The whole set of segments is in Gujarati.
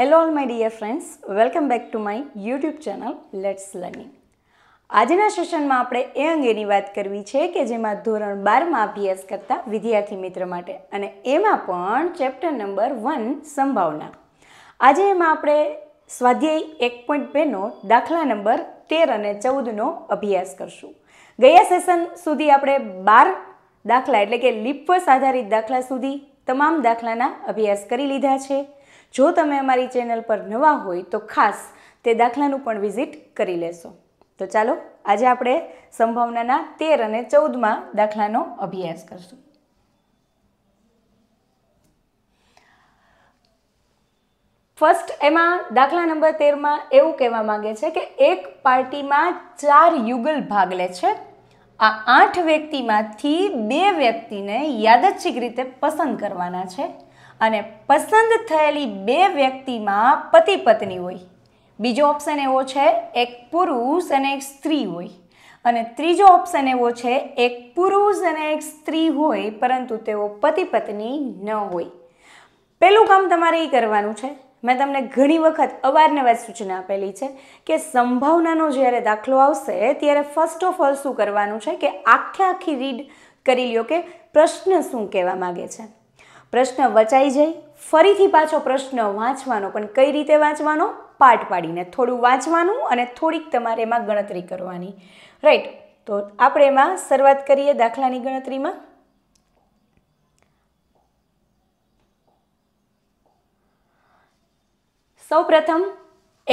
hello all my dear friends welcome back to my YouTube channel let's learning આજના સેશનમાં આપણે એ અંગેની વાત કરવી છે કે જેમાં ધોરણ બારમાં અભ્યાસ કરતા વિદ્યાર્થી મિત્ર માટે અને એમાં પણ ચેપ્ટર નંબર વન સંભાવના આજે એમાં આપણે સ્વાધ્યાય એક પોઈન્ટ બેનો દાખલા નંબર તેર અને ચૌદનો અભ્યાસ કરશું ગયા સેશન સુધી આપણે બાર દાખલા એટલે કે લિપ્વસ આધારિત દાખલા સુધી તમામ દાખલાના અભ્યાસ કરી લીધા છે જો તમે અમારી ચેનલ પર નવા હોય તો ખાસ તે દાખલાનું પણ વિઝિટ કરી લેશો તો ચાલો આજે આપણે સંભાવનાના તેર અને ચૌદમાં દાખલાનો અભ્યાસ કરશું ફર્સ્ટ એમાં દાખલા નંબર તેરમાં એવું કહેવા માંગે છે કે એક પાર્ટીમાં ચાર યુગલ ભાગ લે છે આ આઠ વ્યક્તિમાંથી બે વ્યક્તિને યાદચ્છિક રીતે પસંદ કરવાના છે અને પસંદ થયેલી બે વ્યક્તિમાં પતિ પત્ની હોય બીજો ઓપ્શન એવો છે એક પુરુષ અને એક સ્ત્રી હોય અને ત્રીજો ઓપ્શન એવો છે એક પુરુષ અને એક સ્ત્રી હોય પરંતુ તેઓ પતિ પત્ની ન હોય પહેલું કામ તમારે એ કરવાનું છે મેં તમને ઘણી વખત અવારનવાર સૂચના આપેલી છે કે સંભાવનાનો જ્યારે દાખલો આવશે ત્યારે ફર્સ્ટ ઓફ ઓલ શું કરવાનું છે કે આખે આખી રીડ કરી લ્યો કે પ્રશ્ન શું કહેવા માગે છે પ્રશ્ન વચાઈ જાય ફરીથી પાછો પ્રશ્ન વાંચવાનો પણ કઈ રીતે વાંચવાનો પાઠ પાડીને થોડું વાંચવાનું અને થોડીક તમારે એમાં ગણતરી કરવાની રાઈટ તો આપણે એમાં શરૂઆત કરીએ દાખલાની ગણતરીમાં સૌ પ્રથમ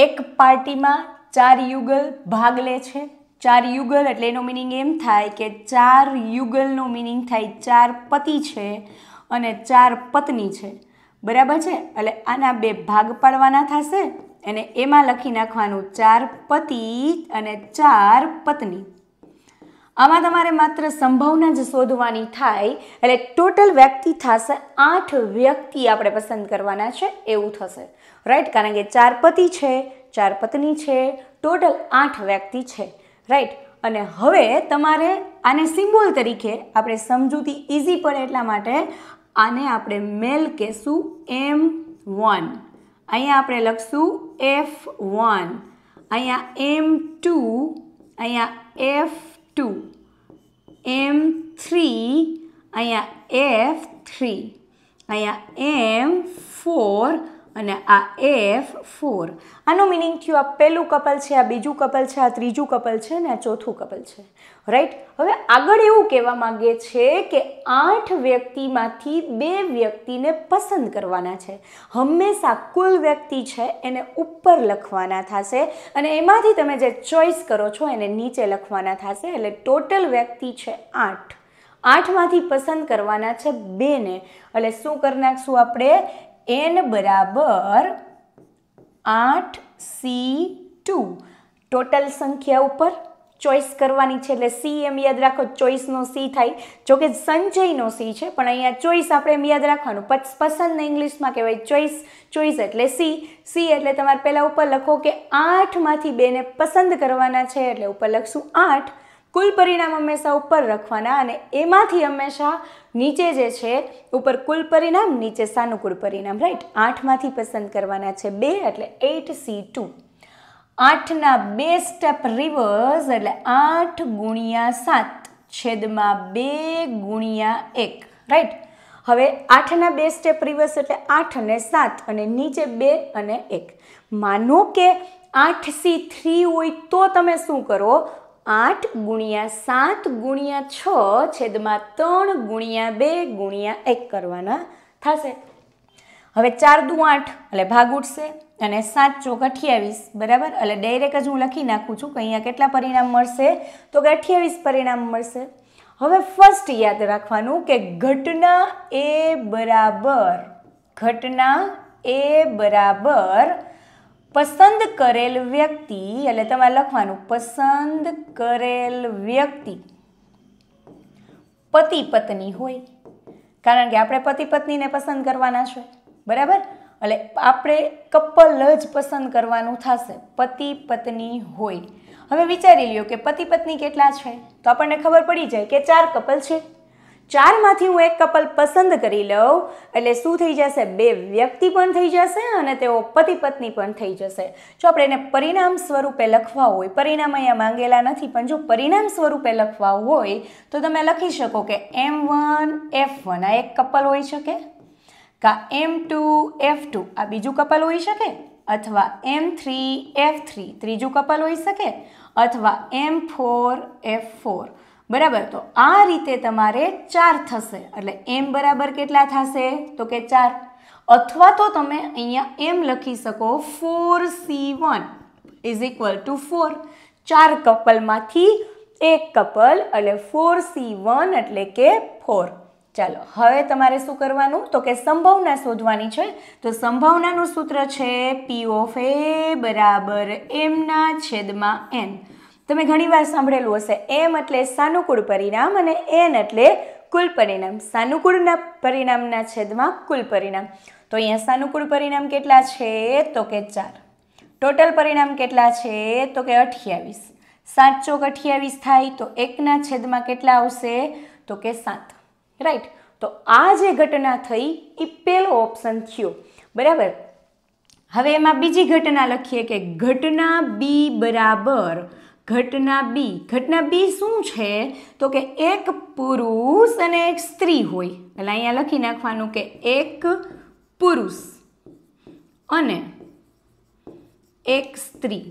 એક પાર્ટીમાં ચાર યુગલ ભાગ લે છે ચાર યુગલ એટલે એનો મિનિંગ એમ થાય કે ચાર યુગલનો મિનિંગ થાય ચાર પતિ છે અને ચાર પત્ની છે બરાબર છે એટલે આના બે ભાગ પાડવાના થશે અને એમાં લખી નાખવાનું ચાર પતિ અને ચાર પત્ની આમાં તમારે માત્ર સંભાવના જ શોધવાની થાય એટલે ટોટલ વ્યક્તિ થશે આઠ વ્યક્તિ આપણે પસંદ કરવાના છે એવું થશે રાઈટ કારણ કે ચાર પતિ છે ચાર પત્ની છે ટોટલ આઠ વ્યક્તિ છે રાઈટ અને હવે તમારે આને સિમ્બોલ તરીકે આપણે સમજૂતી ઇઝી પડે એટલા માટે આને આપણે મેલ કહેશું એમ વન અહીંયા આપણે લખશું એફ વન અહીંયા એમ ટુ અહીંયા એફ ટુ એમ થ્રી અહીંયા એફ થ્રી અહીંયા એમ ફોર અને આ એફ ફોર આનું મિનિંગ થયું આ પહેલું કપલ છે આ બીજું કપલ છે આ ત્રીજું કપલ છે અને આ ચોથું કપલ છે રાઈટ હવે આગળ એવું કહેવા માગે છે કે આઠ વ્યક્તિમાંથી બે વ્યક્તિને પસંદ કરવાના છે હંમેશા કુલ વ્યક્તિ છે એને ઉપર લખવાના થશે અને એમાંથી તમે જે ચોઈસ કરો છો એને નીચે લખવાના થશે એટલે ટોટલ વ્યક્તિ છે આઠ આઠમાંથી પસંદ કરવાના છે બેને એટલે શું કરી નાખશું આપણે એન બરાબર આઠ સી ટુ ટોટલ સંખ્યા ઉપર ચોઈસ કરવાની છે એટલે સી એમ યાદ રાખો ચોઈસનો સી થાય જોકે સંચયનો સી છે પણ અહીંયા ચોઈસ આપણે એમ યાદ રાખવાનું પસંદને ઇંગ્લિશમાં કહેવાય ચોઈસ ચોઈસ એટલે સી સી એટલે તમારે પહેલાં ઉપર લખો કે આઠમાંથી બેને પસંદ કરવાના છે એટલે ઉપર લખશું આઠ કુલ પરિણામ હંમેશા ઉપર રાખવાના અને એમાંથી હંમેશા નીચે જે છે ઉપર કુલ પરિણામ નીચે સાનુકૂળ પરિણામ રાઈટ આઠમાંથી પસંદ કરવાના છે બે એટલે એટ સી ટુ આઠના બે સ્ટેપ રિવર્સ એટલે આઠ ગુણ્યા સાત છેદમાં બે ગુણ્યા એક રાઈટ હવે આઠના બે સ્ટેપ રિવર્સ એટલે આઠ અને સાત અને નીચે બે અને એક માનો કે આઠ સી થ્રી હોય તો તમે શું કરો આઠ ગુણ્યા સાત ગુણ્યા છ છેદમાં ત્રણ ગુણ્યા બે ગુણ્યા એક કરવાના થશે હવે ચાર દુ આઠ એટલે ભાગ ઉઠશે અને સાત ચોક અઠ્યાવીસ બરાબર એટલે ડાયરેક્ટ જ હું લખી નાખું છું કે અહીંયા કેટલા પરિણામ મળશે તો કે અઠ્યાવીસ પરિણામ મળશે હવે ફર્સ્ટ યાદ રાખવાનું કે ઘટના એ બરાબર ઘટના એ બરાબર પસંદ કરેલ વ્યક્તિ એટલે તમારે લખવાનું પસંદ કરેલ વ્યક્તિ પતિ પત્ની હોય કારણ કે આપણે પતિ પત્નીને પસંદ કરવાના છે બરાબર એટલે આપણે કપલ જ પસંદ કરવાનું થશે પતિ પત્ની હોય હવે વિચારી લ્યો કે પતિ પત્ની કેટલા છે તો આપણને ખબર પડી જાય કે ચાર કપલ છે ચારમાંથી હું એક કપલ પસંદ કરી લઉં એટલે શું થઈ જશે બે વ્યક્તિ પણ થઈ જશે અને તેઓ પતિ પત્ની પણ થઈ જશે જો આપણે એને પરિણામ સ્વરૂપે લખવા હોય પરિણામ અહીંયા માંગેલા નથી પણ જો પરિણામ સ્વરૂપે લખવા હોય તો તમે લખી શકો કે એમ વન એફ વન આ એક કપલ હોઈ શકે કા એમ ટુ એફ ટુ આ બીજું કપલ હોઈ શકે અથવા એમ થ્રી એફ થ્રી ત્રીજું કપલ હોઈ શકે અથવા એમ ફોર એફ ફોર બરાબર તો આ રીતે તમારે ચાર થશે એટલે એમ બરાબર કેટલા થશે તો કે ચાર અથવા તો તમે અહીંયા એમ લખી શકો four C one is equal to four ચાર કપલમાંથી એક કપલ એટલે ફોર સી વન એટલે કે ફોર ચાલો હવે તમારે શું કરવાનું તો કે સંભાવના શોધવાની છે તો સંભાવનાનું સૂત્ર છે પી ઓફ એ બરાબર એમના છેદમાં એન તમે ઘણીવાર સાંભળેલું હશે એમ એટલે સાનુકૂળ પરિણામ અને એન એટલે કુલ પરિણામ સાનુકૂળના પરિણામના છેદમાં કુલ પરિણામ તો અહીંયા સાનુકૂળ પરિણામ કેટલા છે તો કે ચાર ટોટલ પરિણામ કેટલા છે તો કે અઠ્યાવીસ સાત ચોક અઠ્યાવીસ થાય તો એકના છેદમાં કેટલા આવશે તો કે સાત રાઈટ તો આ જે ઘટના થઈ એ પહેલો ઓપ્શન થયો બરાબર હવે એમાં બીજી ઘટના લખીએ કે ઘટના બી બરાબર ઘટના બી ઘટના બી શું છે તો કે એક પુરુષ અને એક સ્ત્રી હોય એટલે અહીંયા લખી નાખવાનું કે એક પુરુષ અને એક સ્ત્રી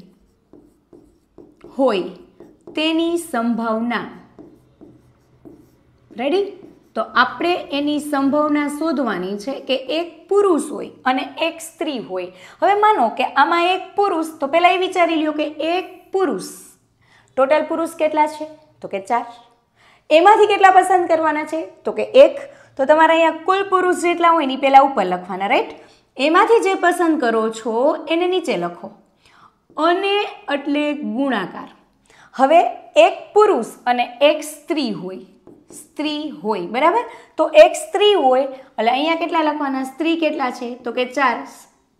હોય તેની સંભાવના રેડી તો આપણે એની સંભાવના શોધવાની છે કે એક પુરુષ હોય અને એક સ્ત્રી હોય હવે માનો કે આમાં એક પુરુષ તો પહેલાં એ વિચારી લ્યો કે એક પુરુષ ટોટલ પુરુષ કેટલા છે તો કે ચાર એમાંથી કેટલા પસંદ કરવાના છે તો કે એક તો તમારા અહીંયા કુલ પુરુષ જેટલા હોય એની પહેલાં ઉપર લખવાના રાઈટ એમાંથી જે પસંદ કરો છો એને નીચે લખો અને એટલે ગુણાકાર હવે એક પુરુષ અને એક સ્ત્રી હોય સ્ત્રી હોય બરાબર તો એક સ્ત્રી હોય એટલે અહીંયા કેટલા લખવાના સ્ત્રી કેટલા છે તો કે ચાર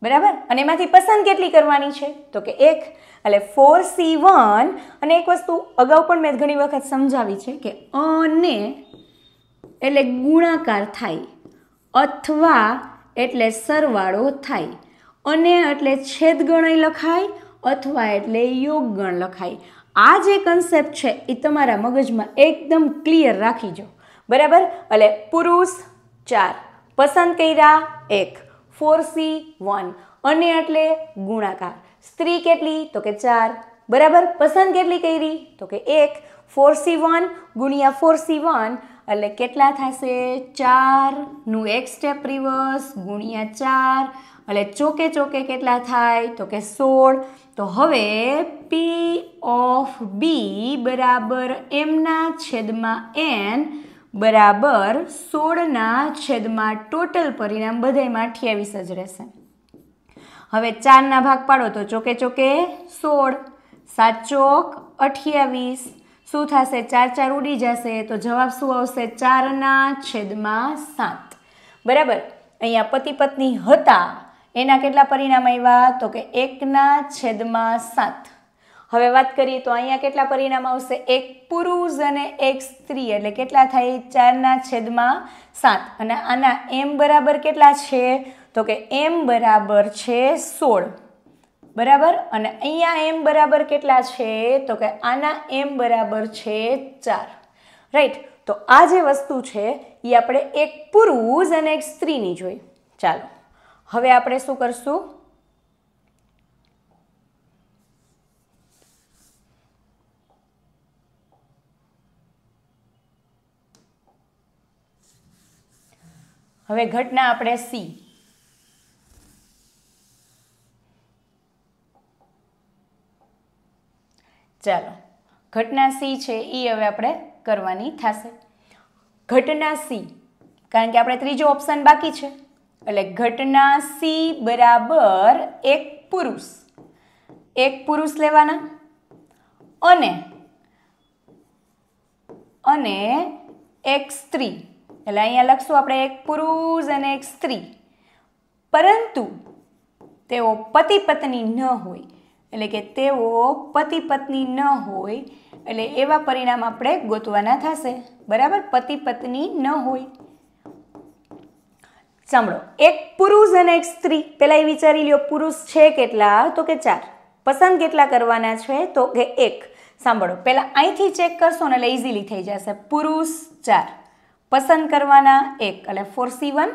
બરાબર અને એમાંથી પસંદ કેટલી કરવાની છે તો કે એક એટલે ફોર સી વન અને એક વસ્તુ અગાઉ પણ મેં ઘણી વખત સમજાવી છે કે અને એટલે ગુણાકાર થાય અથવા એટલે સરવાળો થાય અને એટલે છેદ ગણાય લખાય અથવા એટલે યોગ ગણ લખાય આ જે કન્સેપ્ટ છે એ તમારા મગજમાં એકદમ ક્લિયર રાખીજો બરાબર એટલે પુરુષ ચાર પસંદ કર્યા એક ફોર સી વન અને એટલે ગુણાકાર સ્ત્રી કેટલી તો કે ચાર બરાબર પસંદ કેટલી કરી તો કે એક ફોર સી વન ગુણ્યા ફોર સી વન એટલે કેટલા થશે ચારનું એક સ્ટેપ રિવર્સ ગુણ્યા ચાર એટલે ચોકે ચોકે કેટલા થાય તો કે સોળ તો હવે પી ઓફ બી બરાબર એમના છેદમાં એન બરાબર સોળના છેદમાં ટોટલ પરિણામ બધામાં અઠ્યાવીસ જ રહેશે હવે ચારના ભાગ પાડો તો ચોકે ચોકે સોળ સાત ચોક અઠ્યાવીસ શું થશે ચાર ચાર ઉડી જશે તો જવાબ શું આવશે ચારના છેદમાં સાત બરાબર અહીંયા પતિ પત્ની હતા એના કેટલા પરિણામ આવ્યા તો કે એકના છેદમાં સાત હવે વાત કરીએ તો અહીંયા કેટલા પરિણામ આવશે એક પુરુષ અને એક સ્ત્રી એટલે કેટલા થાય ચારના છેદમાં સાત અને આના એમ બરાબર કેટલા છે તો કે એમ બરાબર છે સોળ બરાબર અને અહીંયા એમ બરાબર કેટલા છે તો કે આના એમ બરાબર છે ચાર રાઈટ તો આ જે વસ્તુ છે એ આપણે એક પુરુષ અને એક સ્ત્રીની જોઈ ચાલો હવે આપણે શું કરશું હવે ઘટના આપણે સી ચાલો ઘટના સી છે એ હવે આપણે કરવાની થશે ઘટના સી કારણ કે આપણે ત્રીજો ઓપ્શન બાકી છે એટલે ઘટના સી બરાબર એક પુરુષ એક પુરુષ લેવાના અને અને એક સ્ત્રી એટલે અહીંયા લખશું આપણે એક પુરુષ અને એક સ્ત્રી પરંતુ તેઓ પતિ પત્ની ન હોય એટલે કે તેઓ પતિ પત્ની ન હોય એટલે એવા પરિણામ આપણે ગોતવાના થશે બરાબર પતિ પત્ની ન હોય સાંભળો એક પુરુષ અને એક સ્ત્રી પહેલાં એ વિચારી લ્યો પુરુષ છે કેટલા તો કે ચાર પસંદ કેટલા કરવાના છે તો કે એક સાંભળો પહેલાં અહીંથી ચેક કરશો ને એટલે ઇઝીલી થઈ જશે પુરુષ ચાર પસંદ કરવાના એક એટલે ફોર સી વન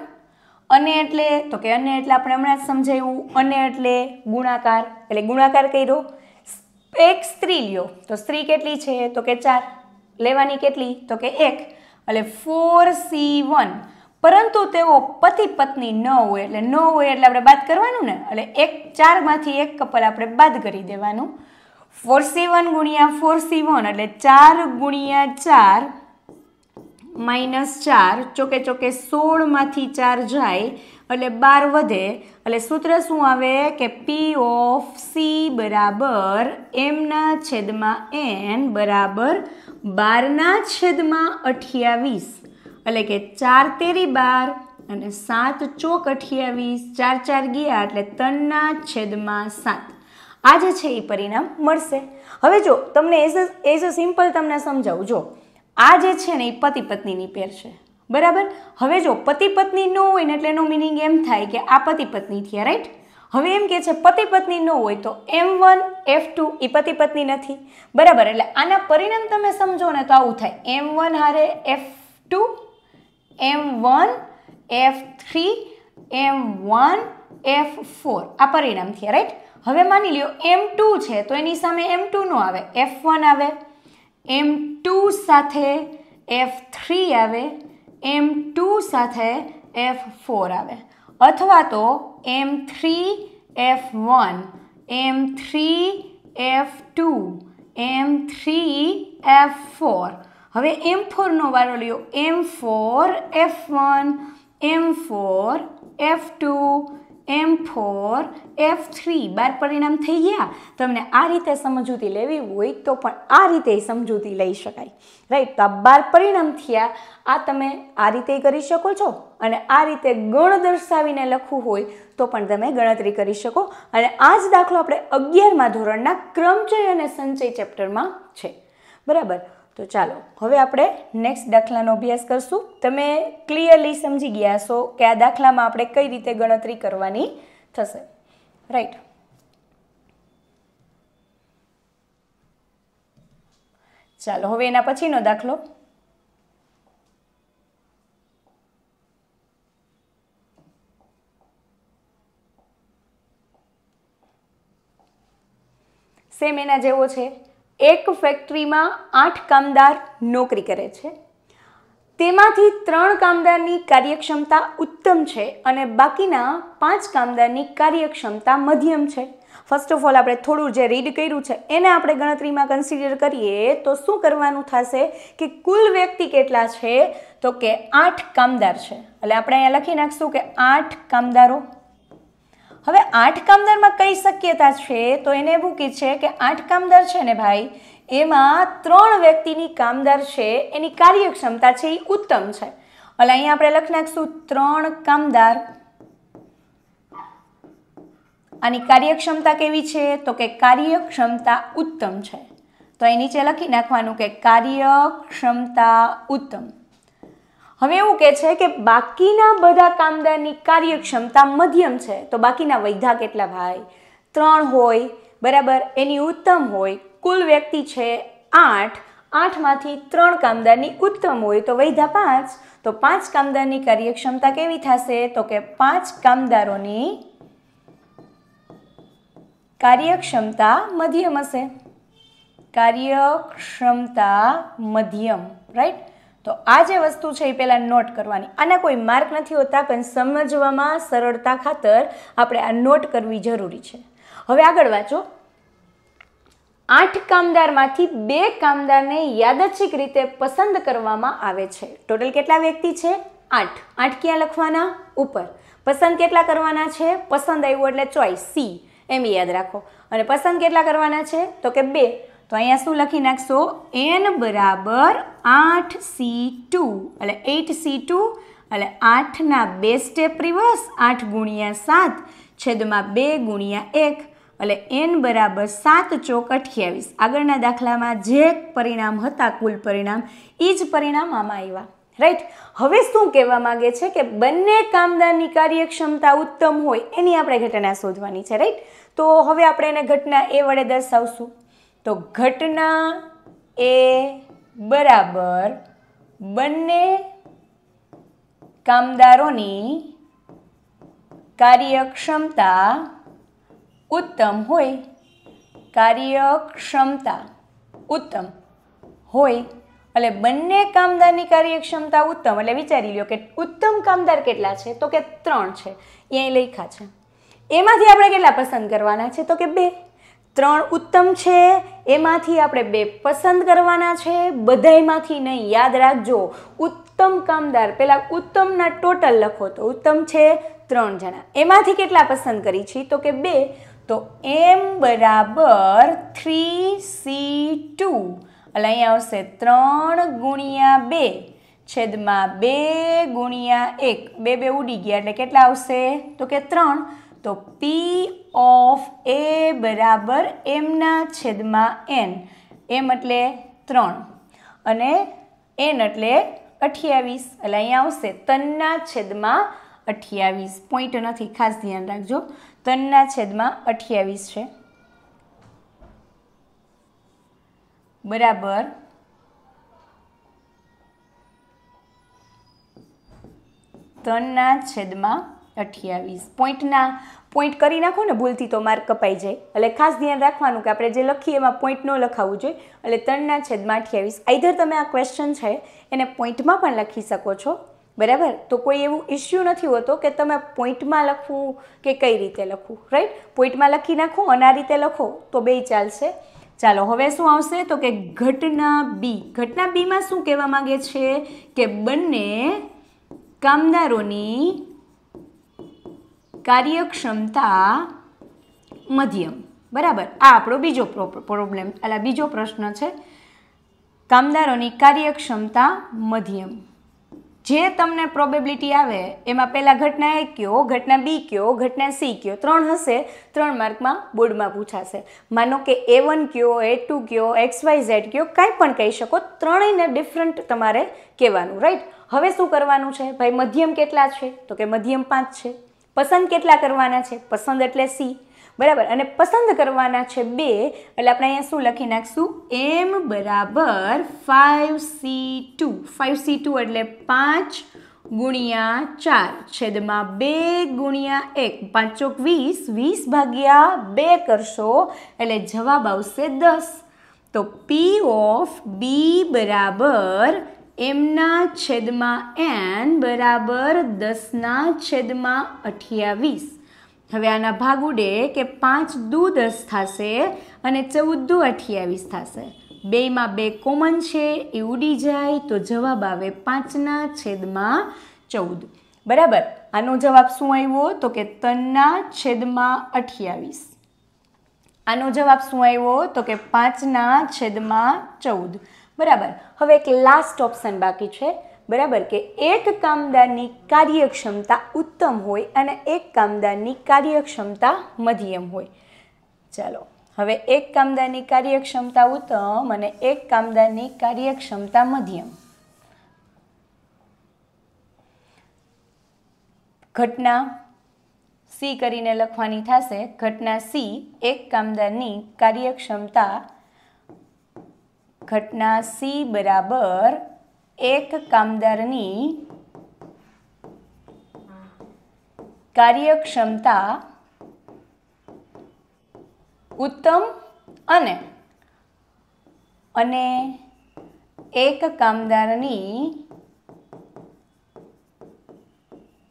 અને એટલે તો કે અને એટલે આપણે હમણાં જ સમજાવ્યું અને એટલે ગુણાકાર એટલે ગુણાકાર કર્યો એક સ્ત્રી લ્યો તો સ્ત્રી કેટલી છે તો કે ચાર લેવાની કેટલી તો કે એક એટલે ફોર સી વન પરંતુ તેઓ પતિ પત્ની ન હોય એટલે ન હોય એટલે આપણે બાદ કરવાનું ને એટલે એક ચારમાંથી એક કપલ આપણે બાદ કરી દેવાનું ફોર સી વન ગુણ્યા ફોર સી વન એટલે ચાર ગુણ્યા ચાર માઇનસ ચાર ચોકે ચોકે સોળમાંથી ચાર જાય એટલે બાર વધે એટલે સૂત્ર શું આવે કે પી ઓફ સી બરાબર એમના છેદમાં એન બરાબર બારના છેદમાં અઠ્યાવીસ એટલે કે ચાર તેરી બાર અને સાત ચોક અઠ્યાવીસ ચાર ચાર ગયા એટલે ત્રણના છેદમાં સાત આ જે છે એ પરિણામ મળશે હવે જો તમને as a as a simple તમને સમજાવું જો આ જે છે ને એ પતિ પત્નીની પેર છે બરાબર હવે જો પતિ પત્ની ન હોય ને એટલે એનો મિનિંગ એમ થાય કે આ પતિ પત્ની થયા રાઈટ હવે એમ કે છે પતિ પત્ની ન હોય તો એમ વન એફ ટુ એ પતિ પત્ની નથી બરાબર એટલે આના પરિણામ તમે સમજો ને તો આવું થાય એમ વન હારે F two M one F three M one F four આ પરિણામ થયા રાઈટ હવે માની લ્યો એમ ટુ છે તો એની સામે એમ ટુ નો આવે એફ વન આવે એમ ટુ સાથે એફ થ્રી આવે એમ ટુ સાથે એફ ફોર આવે અથવા તો M three F one M three F two M three F four હવે એમ ફોરનો વારો લ્યો M four F one M four F two M four F three બાર પરિણામ થઈ ગયા તમને આ રીતે સમજૂતી લેવી હોય તો પણ આ રીતે સમજૂતી લઈ શકાય રાઈટ તો આ બાર પરિણામ થયા આ તમે આ રીતે કરી શકો છો અને આ રીતે ગણ દર્શાવીને લખવું હોય તો પણ તમે ગણતરી કરી શકો અને આ જ દાખલો આપણે અગિયારમાં ધોરણના ક્રમચય અને સંચય ચેપ્ટરમાં છે બરાબર તો ચાલો હવે આપણે નેક્સ્ટ દાખલાનો અભ્યાસ કરશું તમે ક્લિયરલી સમજી ગયા છો કે આ દાખલામાં આપણે કઈ રીતે ગણતરી કરવાની થશે રાઈટ ચાલો હવે એના પછીનો દાખલો સેમ એના જેવો છે એક ફેક્ટરીમાં આઠ કામદાર નોકરી કરે છે તેમાંથી ત્રણ કામદારની કાર્યક્ષમતા ઉત્તમ છે અને બાકીના પાંચ કામદારની કાર્યક્ષમતા મધ્યમ છે ફર્સ્ટ ઓફ ઓલ આપણે થોડું જે રીડ કર્યું છે એને આપણે ગણતરીમાં કન્સિડર કરીએ તો શું કરવાનું થશે કે કુલ વ્યક્તિ કેટલા છે તો કે આઠ કામદાર છે એટલે આપણે અહીંયા લખી નાખશું કે આઠ કામદારો હવે આઠ કામદારમાં કઈ શક્યતા છે તો એને એવું કહે છે કે આઠ કામદાર છે ને ભાઈ એમાં ત્રણ વ્યક્તિની કામદાર છે એની કાર્યક્ષમતા છે એ ઉત્તમ છે એટલે અહીંયા આપણે લખી નાખશું ત્રણ કામદાર આની કાર્યક્ષમતા કેવી છે તો કે કાર્યક્ષમતા ઉત્તમ છે તો એ નીચે લખી નાખવાનું કે કાર્યક્ષમતા ઉત્તમ હવે એવું કહે છે કે બાકીના બધા કામદારની કાર્યક્ષમતા મધ્યમ છે તો બાકીના વૈધા કેટલા ભાઈ ત્રણ હોય બરાબર એની ઉત્તમ હોય કુલ વ્યક્તિ છે આઠ આઠમાંથી ત્રણ કામદારની ઉત્તમ હોય તો વૈધા પાંચ તો પાંચ કામદારની કાર્યક્ષમતા કેવી થશે તો કે પાંચ કામદારોની કાર્યક્ષમતા મધ્યમ હશે કાર્યક્ષમતા મધ્યમ રાઈટ તો આ જે વસ્તુ છે એ પહેલાં નોટ કરવાની આના કોઈ માર્ક નથી હોતા પણ સમજવામાં સરળતા ખાતર આપણે આ નોટ કરવી જરૂરી છે હવે આગળ વાંચો આઠ કામદારમાંથી બે કામદારને યાદચ્છિક રીતે પસંદ કરવામાં આવે છે ટોટલ કેટલા વ્યક્તિ છે આઠ આઠ ક્યાં લખવાના ઉપર પસંદ કેટલા કરવાના છે પસંદ આવ્યું એટલે ચોઈસ સી એમ યાદ રાખો અને પસંદ કેટલા કરવાના છે તો કે બે તો અહીંયા શું લખી નાખશો એન બરાબર આઠ સી ટુ એટલે એટ સી ટુ એટલે આઠના બે સ્ટેપ રિવર્સ આઠ ગુણ્યા સાત છેદમાં બે ગુણ્યા એક એટલે એન બરાબર સાત ચોક અઠ્યાવીસ આગળના દાખલામાં જે પરિણામ હતા કુલ પરિણામ એ જ પરિણામ આમાં આવ્યા રાઈટ હવે શું કહેવા માગે છે કે બંને કામદારની કાર્યક્ષમતા ઉત્તમ હોય એની આપણે ઘટના શોધવાની છે રાઈટ તો હવે આપણે એને ઘટના એ વડે દર્શાવશું તો ઘટના એ બરાબર બંને કામદારોની કાર્યક્ષમતા ઉત્તમ હોય કાર્યક્ષમતા ઉત્તમ હોય એટલે બંને કામદારની કાર્યક્ષમતા ઉત્તમ એટલે વિચારી લ્યો કે ઉત્તમ કામદાર કેટલા છે તો કે ત્રણ છે એ લખ્યા છે એમાંથી આપણે કેટલા પસંદ કરવાના છે તો કે બે ત્રણ ઉત્તમ છે એમાંથી આપણે બે પસંદ કરવાના છે બધામાંથી નહીં યાદ રાખજો ઉત્તમ કામદાર પહેલાં ઉત્તમના ટોટલ લખો તો ઉત્તમ છે ત્રણ જણા એમાંથી કેટલા પસંદ કરી છે તો કે બે તો એમ બરાબર થ્રી સી ટુ એટલે અહીંયા આવશે ત્રણ ગુણ્યા બે છેદમાં બે ગુણ્યા એક બે બે ઉડી ગયા એટલે કેટલા આવશે તો કે ત્રણ તો પી ઓફ એ બરાબર એમના છેદમાં એન એમ એટલે ત્રણ અને એન એટલે અઠ્યાવીસ એટલે અહીંયા આવશે તનના છેદમાં અઠ્યાવીસ પોઈન્ટ નથી ખાસ ધ્યાન રાખજો તનના છેદમાં અઠ્યાવીસ છે બરાબર તનના છેદમાં અઠ્યાવીસ પોઈન્ટના પોઈન્ટ કરી નાખો ને ભૂલથી તો માર્ક કપાઈ જાય એટલે ખાસ ધ્યાન રાખવાનું કે આપણે જે લખીએ એમાં પોઈન્ટ ન લખાવવું જોઈએ એટલે ત્રણના છેદમાં અઠ્યાવીસ આઈધર તમે આ ક્વેશ્ચન છે એને પોઈન્ટમાં પણ લખી શકો છો બરાબર તો કોઈ એવું ઇશ્યુ નથી હોતો કે તમે પોઈન્ટમાં લખવું કે કઈ રીતે લખવું રાઈટ પોઈન્ટમાં લખી નાખો અને આ રીતે લખો તો બે ચાલશે ચાલો હવે શું આવશે તો કે ઘટના બી ઘટના બીમાં શું કહેવા માગે છે કે બંને કામદારોની કાર્યક્ષમતા મધ્યમ બરાબર આ આપણો બીજો પ્રોબ્લેમ એટલે બીજો પ્રશ્ન છે કામદારોની કાર્યક્ષમતા મધ્યમ જે તમને પ્રોબેબિલિટી આવે એમાં પહેલાં ઘટના એ કયો ઘટના બી કયો ઘટના સી કયો ત્રણ હશે ત્રણ માર્કમાં બોર્ડમાં પૂછાશે માનો કે એ વન કયો એ ટુ કયો એક્સ વાય ઝેડ કયો કાંઈ પણ કહી શકો ત્રણેયને ડિફરન્ટ તમારે કહેવાનું રાઈટ હવે શું કરવાનું છે ભાઈ મધ્યમ કેટલા છે તો કે મધ્યમ પાંચ છે પસંદ કેટલા કરવાના છે પસંદ એટલે સી બરાબર અને પસંદ કરવાના છે બે એટલે આપણે અહીંયા શું લખી નાખશું એમ બરાબર five C two five C two એટલે પાંચ ગુણ્યા ચાર છેદમાં બે ગુણ્યા એક પાંચોક વીસ વીસ ભાગ્યા બે કરશો એટલે જવાબ આવશે દસ તો પી ઓફ બી બરાબર એમના છેદમાં એન બરાબર દસના છેદમાં અઠ્યાવીસ હવે આના ભાગ ઉડે કે પાંચ દુ દસ થશે અને ચૌદ દુ અઠ્યાવીસ થશે બેમાં બે કોમન છે એ ઉડી જાય તો જવાબ આવે પાંચના છેદમાં ચૌદ બરાબર આનો જવાબ શું આવ્યો તો કે ત્રણના છેદમાં અઠ્યાવીસ આનો જવાબ શું આવ્યો તો કે પાંચના છેદમાં ચૌદ બરાબર હવે એક લાસ્ટ ઓપ્શન બાકી છે બરાબર કે એક કામદારની કાર્યક્ષમતા ઉત્તમ હોય અને એક કામદારની કાર્યક્ષમતા મધ્યમ હોય ચાલો હવે એક કામદારની કાર્યક્ષમતા ઉત્તમ અને એક કામદારની કાર્યક્ષમતા મધ્યમ ઘટના સી કરીને લખવાની થશે ઘટના સી એક કામદારની કાર્યક્ષમતા ઘટના સી બરાબર એક કામદારની કાર્યક્ષમતા ઉત્તમ અને અને એક કામદારની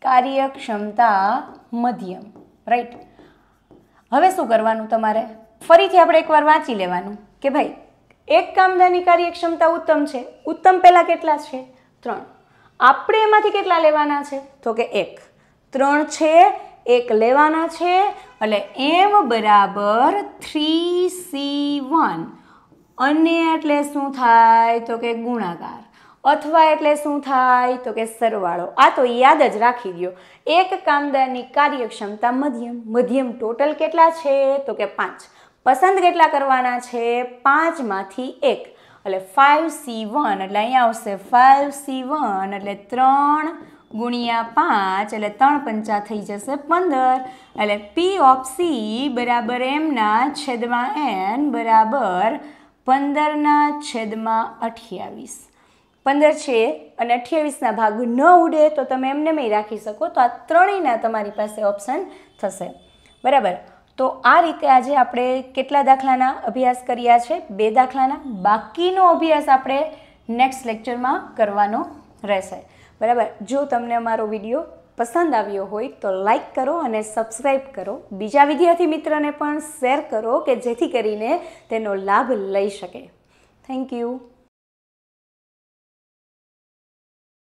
કાર્યક્ષમતા મધ્યમ રાઈટ હવે શું કરવાનું તમારે ફરીથી આપણે એકવાર વાંચી લેવાનું કે ભાઈ એક કામદારની કાર્યક્ષમતા ઉત્તમ છે ઉત્તમ પહેલાં કેટલા છે ત્રણ આપણે એમાંથી કેટલા લેવાના છે તો કે એક ત્રણ છે એક લેવાના છે એટલે એમ બરાબર થ્રી સી વન અને એટલે શું થાય તો કે ગુણાકાર અથવા એટલે શું થાય તો કે સરવાળો આ તો યાદ જ રાખી દો એક કામદારની કાર્યક્ષમતા મધ્યમ મધ્યમ ટોટલ કેટલા છે તો કે પાંચ પસંદ કેટલા કરવાના છે પાંચમાંથી એક એટલે ફાઇવ સી વન એટલે અહીંયા આવશે ફાઇવ સી વન એટલે ત્રણ ગુણ્યા પાંચ એટલે ત્રણ પંચા થઈ જશે પંદર એટલે પી ઓફ સી બરાબર એમના છેદમાં એન બરાબર પંદરના છેદમાં અઠ્યાવીસ પંદર છે અને અઠ્યાવીસના ભાગ ન ઉડે તો તમે એમને રાખી શકો તો આ ત્રણેયના તમારી પાસે ઓપ્શન થશે બરાબર તો આ રીતે આજે આપણે કેટલા દાખલાના અભ્યાસ કર્યા છે બે દાખલાના બાકીનો અભ્યાસ આપણે નેક્સ્ટ લેક્ચરમાં કરવાનો રહેશે બરાબર જો તમને અમારો વિડીયો પસંદ આવ્યો હોય તો લાઈક કરો અને સબસ્ક્રાઈબ કરો બીજા વિદ્યાર્થી મિત્રને પણ શેર કરો કે જેથી કરીને તેનો લાભ લઈ શકે થેન્ક યુ